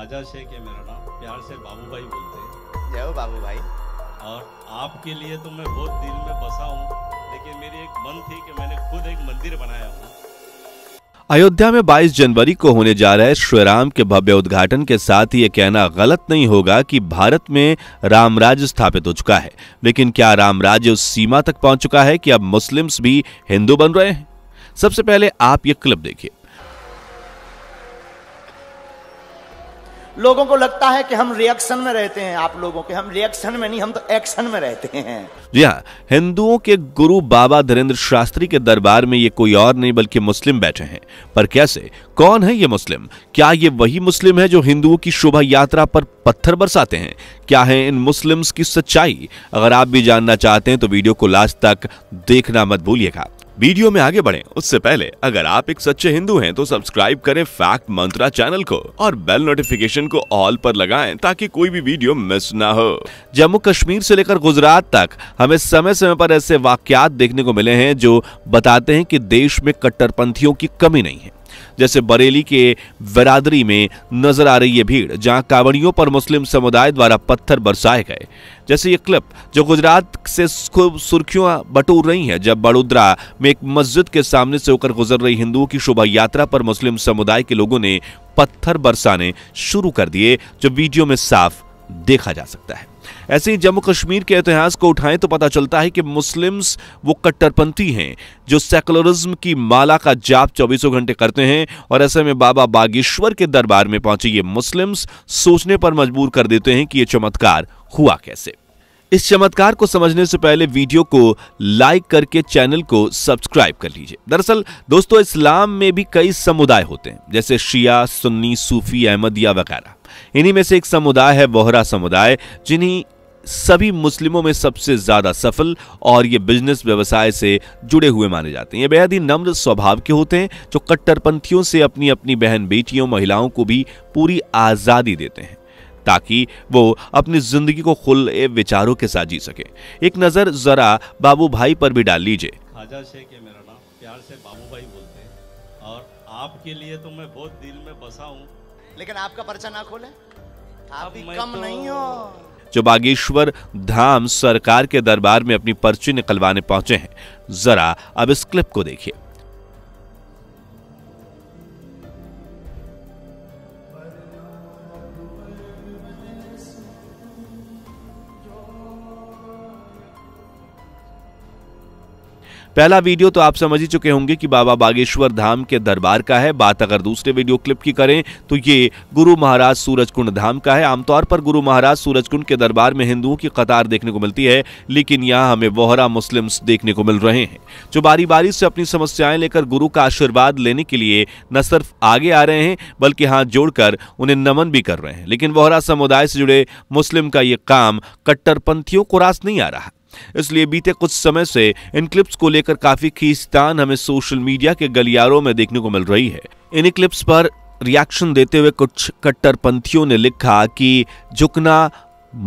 ख्वाजा शेख है मेरा नाम प्यार से बाबू भाई बोलते हैं जय हो बाबू भाई और आपके लिए तो मैं बहुत दिल में बसा हूँ लेकिन मेरी एक मन थी कि मैंने खुद एक मंदिर बनाया हूँ अयोध्या में 22 जनवरी को होने जा रहे श्री राम के भव्य उद्घाटन के साथ ही ये कहना गलत नहीं होगा कि भारत में राम राज्य स्थापित हो चुका है लेकिन क्या राम राज्य उस सीमा तक पहुंच चुका है कि अब मुस्लिम्स भी हिंदू बन रहे हैं सबसे पहले आप ये क्लिप देखिए लोगों को लगता है कि हम रिएक्शन में रहते हैं आप लोगों के हम रिएक्शन में नहीं हम तो एक्शन में रहते हैं जी हाँ हिंदुओं के गुरु बाबा धीरेन्द्र शास्त्री के दरबार में ये कोई और नहीं बल्कि मुस्लिम बैठे हैं पर कैसे कौन है ये मुस्लिम क्या ये वही मुस्लिम है जो हिंदुओं की शोभा यात्रा पर पत्थर बरसाते हैं क्या है इन मुस्लिम्स की सच्चाई अगर आप भी जानना चाहते हैं तो वीडियो को लास्ट तक देखना मत भूलिएगा वीडियो में आगे बढ़े उससे पहले अगर आप एक सच्चे हिंदू हैं तो सब्सक्राइब करें फैक्ट मंत्रा चैनल को और बेल नोटिफिकेशन को ऑल पर लगाएं ताकि कोई भी वीडियो मिस ना हो जम्मू कश्मीर से लेकर गुजरात तक हमें समय समय पर ऐसे वाक्यात देखने को मिले हैं जो बताते हैं कि देश में कट्टरपंथियों की कमी नहीं है जैसे बरेली के बरादरी में नजर आ रही है भीड़ जहां कांवड़ियों पर मुस्लिम समुदाय द्वारा पत्थर बरसाए गए जैसे ये क्लिप जो गुजरात से खूब सुर्खियां बटोर रही हैं जब बड़ोदरा में एक मस्जिद के सामने से होकर गुजर रही हिंदुओं की शोभा यात्रा पर मुस्लिम समुदाय के लोगों ने पत्थर बरसाने शुरू कर दिए जो वीडियो में साफ देखा जा सकता है ऐसे ही जम्मू कश्मीर के इतिहास को उठाएं तो पता चलता है कि मुस्लिम्स वो कट्टरपंथी हैं जो सेकुलरिज्म की माला का जाप चौबीसों घंटे करते हैं और ऐसे में बाबा बागेश्वर के दरबार में पहुंचे ये मुस्लिम्स सोचने पर मजबूर कर देते हैं कि ये चमत्कार हुआ कैसे इस चमत्कार को समझने से पहले वीडियो को लाइक करके चैनल को सब्सक्राइब कर लीजिए दरअसल दोस्तों इस्लाम में भी कई समुदाय होते हैं जैसे शिया सुन्नी सूफी अहमदिया वगैरह इन्हीं में से एक समुदाय है बोहरा समुदाय जिन्हें सभी मुस्लिमों में सबसे ज़्यादा सफल और ये बिजनेस व्यवसाय से जुड़े हुए माने जाते हैं ये बेहद ही नम्र स्वभाव के होते हैं जो कट्टरपंथियों से अपनी अपनी बहन बेटियों महिलाओं को भी पूरी आज़ादी देते हैं ताकि वो अपनी जिंदगी को खुले विचारों के साथ जी सके एक नज़र ज़रा बाबू भाई पर भी डाल लीजिए खाजा शेख है मेरा नाम प्यार से बाबू भाई बोलते हैं और आपके लिए तो मैं बहुत दिल में बसा हूँ लेकिन आपका पर्चा ना खोले आप भी कम तो... नहीं हो जो बागेश्वर धाम सरकार के दरबार में अपनी पर्ची निकलवाने पहुंचे हैं जरा अब इस क्लिप को देखिए पहला वीडियो तो आप समझ ही चुके होंगे कि बाबा बागेश्वर धाम के दरबार का है बात अगर दूसरे वीडियो क्लिप की करें तो ये गुरु महाराज सूरजकुंड धाम का है आमतौर पर गुरु महाराज सूरजकुंड के दरबार में हिंदुओं की कतार देखने को मिलती है लेकिन यहाँ हमें वोहरा मुस्लिम्स देखने को मिल रहे हैं जो बारी बारी से अपनी समस्याएं लेकर गुरु का आशीर्वाद लेने के लिए न सिर्फ आगे आ रहे हैं बल्कि हाथ जोड़कर उन्हें नमन भी कर रहे हैं लेकिन वोहरा समुदाय से जुड़े मुस्लिम का ये काम कट्टरपंथियों को रास नहीं आ रहा इसलिए बीते कुछ समय से इन क्लिप्स को लेकर काफी खींचतान हमें सोशल मीडिया के गलियारों में देखने को मिल रही है इन क्लिप्स पर रिएक्शन देते हुए कुछ कट्टरपंथियों ने लिखा कि झुकना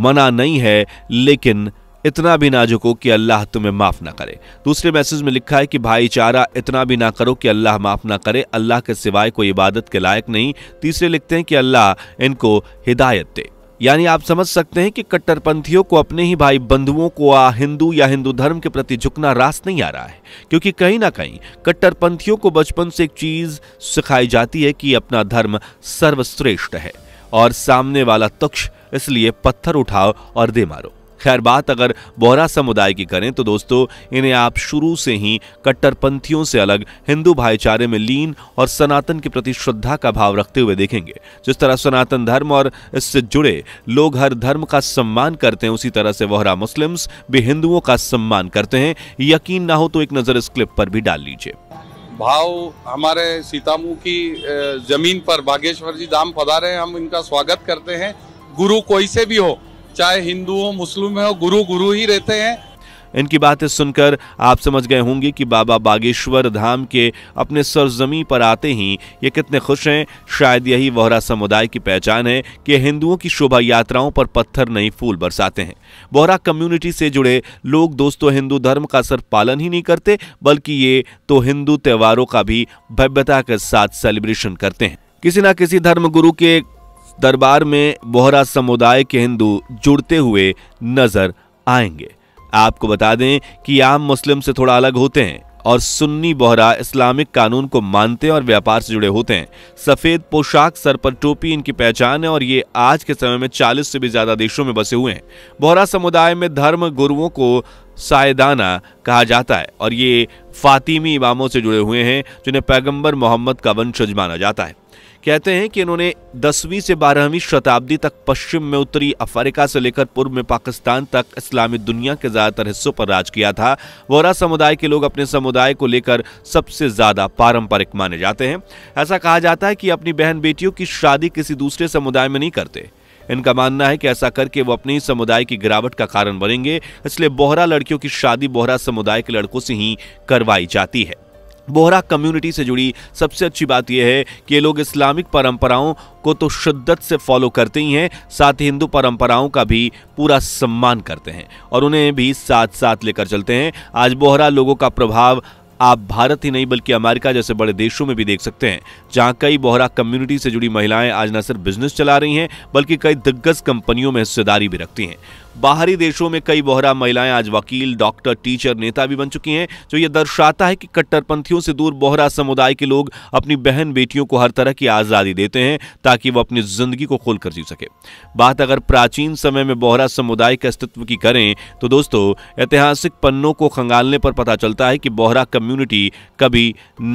मना नहीं है लेकिन इतना भी ना झुको कि अल्लाह तुम्हें माफ़ ना करे दूसरे मैसेज में लिखा है कि भाईचारा इतना भी ना करो कि अल्लाह माफ़ ना करे अल्लाह के सिवाय कोई इबादत के लायक नहीं तीसरे लिखते हैं कि अल्लाह इनको हिदायत दे यानी आप समझ सकते हैं कि कट्टरपंथियों को अपने ही भाई बंधुओं को आ हिंदू या हिंदू धर्म के प्रति झुकना रास नहीं आ रहा है क्योंकि कहीं ना कहीं कट्टरपंथियों को बचपन से एक चीज सिखाई जाती है कि अपना धर्म सर्वश्रेष्ठ है और सामने वाला तक्ष इसलिए पत्थर उठाओ और दे मारो खैर बात अगर बोहरा समुदाय की करें तो दोस्तों इन्हें आप शुरू से ही कट्टरपंथियों से अलग हिंदू भाईचारे में लीन और सनातन के प्रति श्रद्धा का भाव रखते हुए देखेंगे जिस तरह सनातन धर्म और इससे जुड़े लोग हर धर्म का सम्मान करते हैं उसी तरह से वोहरा मुस्लिम्स भी हिंदुओं का सम्मान करते हैं यकीन ना हो तो एक नज़र इस क्लिप पर भी डाल लीजिए भाव हमारे सीतामू की जमीन पर बागेश्वर जी धाम पधारे हम इनका स्वागत करते हैं गुरु कोई से भी हो चाहे हिंदू हो मुस्लिम हो गुरु गुरु ही रहते हैं इनकी बातें सुनकर आप समझ गए होंगे कि बाबा बागेश्वर धाम के अपने सरजमी पर आते ही ये कितने खुश हैं शायद यही वोहरा समुदाय की पहचान है कि हिंदुओं की शोभा यात्राओं पर पत्थर नहीं फूल बरसाते हैं वोहरा कम्युनिटी से जुड़े लोग दोस्तों हिंदू धर्म का सिर्फ पालन ही नहीं करते बल्कि ये तो हिंदू त्यौहारों का भी भव्यता के साथ सेलिब्रेशन करते हैं किसी ना किसी धर्म गुरु के दरबार में बोहरा समुदाय के हिंदू जुड़ते हुए नजर आएंगे आपको बता दें कि आम मुस्लिम से थोड़ा अलग होते हैं और सुन्नी बोहरा इस्लामिक कानून को मानते हैं और व्यापार से जुड़े होते हैं सफेद पोशाक सर पर टोपी इनकी पहचान है और ये आज के समय में 40 से भी ज्यादा देशों में बसे हुए हैं बोहरा समुदाय में धर्म गुरुओं को सायदाना कहा जाता है और ये फातिमी इमामों से जुड़े हुए हैं जिन्हें पैगंबर मोहम्मद का वंशज माना जाता है कहते हैं कि इन्होंने 10वीं से 12वीं शताब्दी तक पश्चिम में उत्तरी अफ्रीका से लेकर पूर्व में पाकिस्तान तक इस्लामी दुनिया के ज़्यादातर हिस्सों पर राज किया था वोरा समुदाय के लोग अपने समुदाय को लेकर सबसे ज़्यादा पारंपरिक माने जाते हैं ऐसा कहा जाता है कि अपनी बहन बेटियों की शादी किसी दूसरे समुदाय में नहीं करते इनका मानना है कि ऐसा करके वो अपने ही समुदाय की गिरावट का कारण बनेंगे इसलिए बोहरा लड़कियों की शादी बोहरा समुदाय के लड़कों से ही करवाई जाती है बोहरा कम्युनिटी से जुड़ी सबसे अच्छी बात यह है कि ये लोग इस्लामिक परंपराओं को तो शिद्दत से फॉलो करते ही हैं साथ ही हिंदू परंपराओं का भी पूरा सम्मान करते हैं और उन्हें भी साथ साथ लेकर चलते हैं आज बोहरा लोगों का प्रभाव आप भारत ही नहीं बल्कि अमेरिका जैसे बड़े देशों में भी देख सकते हैं जहां कई बोहरा कम्युनिटी से जुड़ी महिलाएं आज न सिर्फ बिजनेस चला रही हैं बल्कि कई दिग्गज कंपनियों में हिस्सेदारी भी रखती हैं बाहरी देशों में कई बोहरा महिलाएं आज वकील डॉक्टर टीचर नेता भी बन चुकी हैं जो ये दर्शाता है कि कट्टरपंथियों से दूर बोहरा समुदाय के लोग अपनी बहन बेटियों को हर तरह की आज़ादी देते हैं ताकि वो अपनी जिंदगी को खोलकर जी सके बात अगर प्राचीन समय में बोहरा समुदाय के अस्तित्व की करें तो दोस्तों ऐतिहासिक पन्नों को खंगालने पर पता चलता है कि बोहरा कम्युनिटी कभी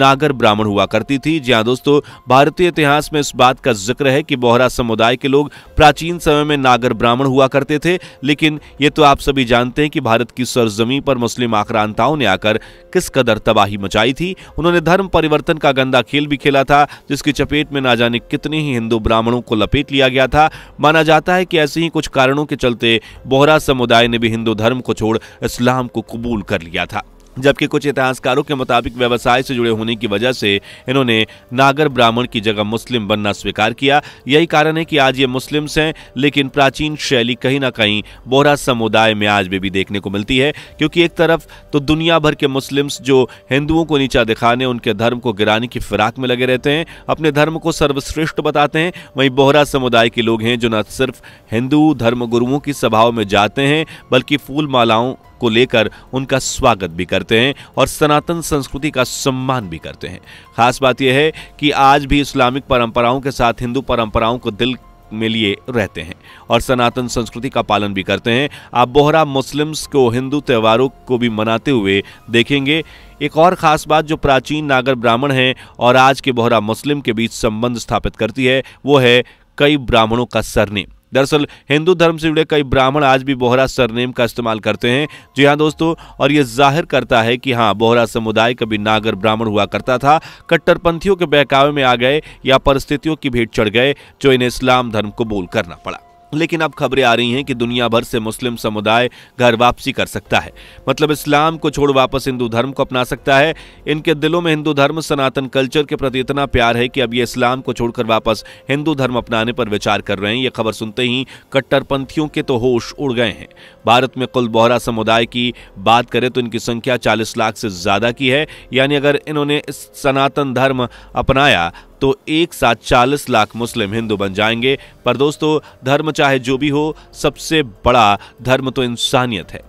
नागर ब्राह्मण हुआ करती थी जी हाँ, दोस्तों भारतीय इतिहास में इस बात का जिक्र है कि बोहरा समुदाय के लोग प्राचीन समय में नागर ब्राह्मण हुआ करते थे लेकिन ये तो आप सभी जानते हैं कि भारत की सरजमी पर मुस्लिम आक्रांताओं ने आकर किस कदर तबाही मचाई थी उन्होंने धर्म परिवर्तन का गंदा खेल भी खेला था जिसकी चपेट में ना जाने कितने ही हिंदू ब्राह्मणों को लपेट लिया गया था माना जाता है कि ऐसे ही कुछ कारणों के चलते बोहरा समुदाय ने भी हिंदू धर्म को छोड़ इस्लाम को कबूल कर लिया था जबकि कुछ इतिहासकारों के मुताबिक व्यवसाय से जुड़े होने की वजह से इन्होंने नागर ब्राह्मण की जगह मुस्लिम बनना स्वीकार किया यही कारण है कि आज ये मुस्लिम्स हैं लेकिन प्राचीन शैली कहीं ना कहीं बोहरा समुदाय में आज भी, भी देखने को मिलती है क्योंकि एक तरफ तो दुनिया भर के मुस्लिम्स जो हिंदुओं को नीचा दिखाने उनके धर्म को गिराने की फिराक में लगे रहते हैं अपने धर्म को सर्वश्रेष्ठ बताते हैं वहीं बोहरा समुदाय के लोग हैं जो न सिर्फ हिंदू धर्म गुरुओं की सभाओं में जाते हैं बल्कि फूल मालाओं को लेकर उनका स्वागत भी करते हैं और सनातन संस्कृति का सम्मान भी करते हैं खास बात यह है कि आज भी इस्लामिक परंपराओं के साथ हिंदू परंपराओं को दिल में लिए रहते हैं और सनातन संस्कृति का पालन भी करते हैं आप बोहरा मुस्लिम्स को हिंदू त्योहारों को भी मनाते हुए देखेंगे एक और खास बात जो प्राचीन नागर ब्राह्मण हैं और आज के बोहरा मुस्लिम के बीच संबंध स्थापित करती है वो है कई ब्राह्मणों का सरनेम दरअसल हिंदू धर्म से जुड़े कई ब्राह्मण आज भी बोहरा सरनेम का इस्तेमाल करते हैं जी हाँ दोस्तों और ये जाहिर करता है कि हाँ बोहरा समुदाय कभी नागर ब्राह्मण हुआ करता था कट्टरपंथियों के बहकावे में आ गए या परिस्थितियों की भेंट चढ़ गए जो इन्हें इस्लाम धर्म को बोल करना पड़ा लेकिन अब खबरें आ रही हैं कि दुनिया भर से मुस्लिम समुदाय घर वापसी कर सकता है मतलब इस्लाम को छोड़ वापस हिंदू धर्म को अपना सकता है इनके दिलों में हिंदू धर्म सनातन कल्चर के प्रति इतना प्यार है कि अब ये इस्लाम को छोड़कर वापस हिंदू धर्म अपनाने पर विचार कर रहे हैं ये खबर सुनते ही कट्टरपंथियों के तो होश उड़ गए हैं भारत में कुल बोहरा समुदाय की बात करें तो इनकी संख्या चालीस लाख से ज़्यादा की है यानी अगर इन्होंने सनातन धर्म अपनाया तो एक साथ 40 लाख मुस्लिम हिंदू बन जाएंगे पर दोस्तों धर्म चाहे जो भी हो सबसे बड़ा धर्म तो इंसानियत है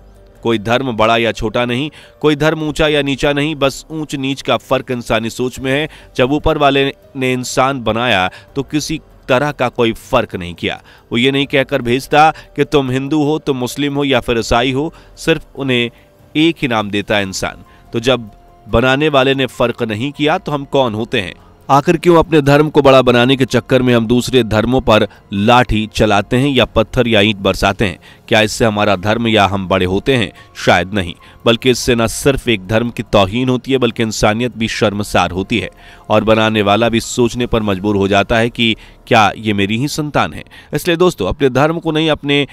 कोई धर्म बड़ा या छोटा नहीं कोई धर्म ऊंचा या नीचा नहीं बस ऊंच नीच का फर्क इंसानी सोच में है जब ऊपर वाले ने इंसान बनाया तो किसी तरह का कोई फर्क नहीं किया वो ये नहीं कहकर भेजता कि तुम हिंदू हो तुम मुस्लिम हो या फिर ईसाई हो सिर्फ उन्हें एक ही नाम देता है इंसान तो जब बनाने वाले ने फर्क नहीं किया तो हम कौन होते हैं आखिर क्यों अपने धर्म को बड़ा बनाने के चक्कर में हम दूसरे धर्मों पर लाठी चलाते हैं या पत्थर या ईंट बरसाते हैं क्या इससे हमारा धर्म या हम बड़े होते हैं शायद नहीं बल्कि इससे न सिर्फ एक धर्म की तोहीन होती है बल्कि इंसानियत भी शर्मसार होती है और बनाने वाला भी सोचने पर मजबूर हो जाता है कि क्या ये मेरी ही संतान है इसलिए दोस्तों अपने धर्म को नहीं अपने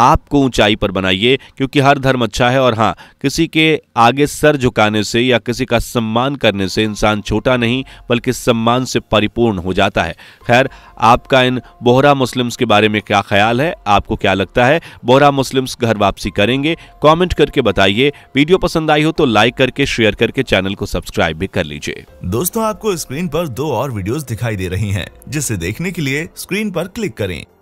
आपको ऊंचाई पर बनाइए क्योंकि हर धर्म अच्छा है और हाँ किसी के आगे सर झुकाने से या किसी का सम्मान करने से इंसान छोटा नहीं बल्कि सम्मान से परिपूर्ण हो जाता है खैर आपका इन बोहरा मुस्लिम्स के बारे में क्या ख्याल है आपको क्या लगता है बोहरा मुस्लिम्स घर वापसी करेंगे कॉमेंट करके बताइए वीडियो पसंद आई हो तो लाइक करके शेयर करके चैनल को सब्सक्राइब भी कर लीजिए दोस्तों आपको स्क्रीन पर दो और वीडियोस दिखाई दे रही हैं जिसे देखने के लिए स्क्रीन पर क्लिक करें